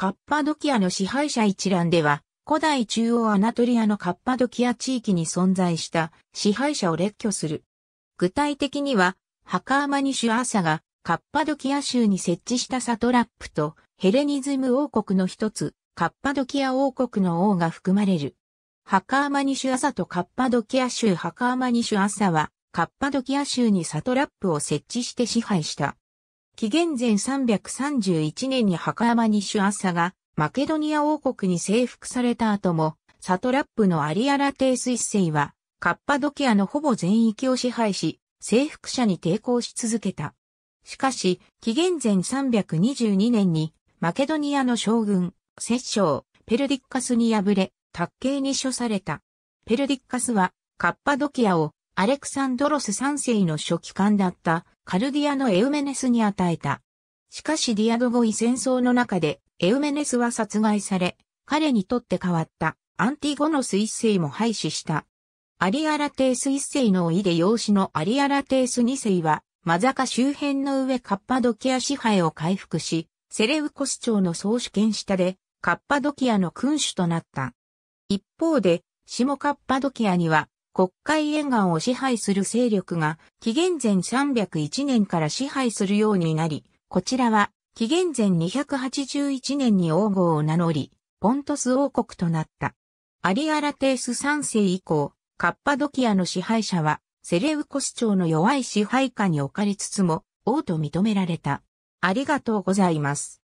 カッパドキアの支配者一覧では、古代中央アナトリアのカッパドキア地域に存在した支配者を列挙する。具体的には、ハカーマニシュ・アーサがカッパドキア州に設置したサトラップとヘレニズム王国の一つ、カッパドキア王国の王が含まれる。ハカーマニシュ・アサとカッパドキア州ハカーマニシュ・アサはカッパドキア州にサトラップを設置して支配した。紀元前331年に墓山にシアッサがマケドニア王国に征服された後も、サトラップのアリアラテース一世は、カッパドキアのほぼ全域を支配し、征服者に抵抗し続けた。しかし、紀元前322年に、マケドニアの将軍、摂政、ペルディッカスに敗れ、卓刑に処された。ペルディッカスは、カッパドキアをアレクサンドロス三世の書記官だったカルディアのエウメネスに与えた。しかしディアドゴイ戦争の中でエウメネスは殺害され、彼にとって変わったアンティゴノス一世も廃止した。アリアラテース一世の意で養子のアリアラテース二世は、マザカ周辺の上カッパドキア支配を回復し、セレウコス朝の総主権下で、カッパドキアの君主となった。一方で、下カッパドキアには、国会沿岸を支配する勢力が紀元前301年から支配するようになり、こちらは紀元前281年に王号を名乗り、ポントス王国となった。アリアラテース3世以降、カッパドキアの支配者はセレウコス朝の弱い支配下に置かれつつも王と認められた。ありがとうございます。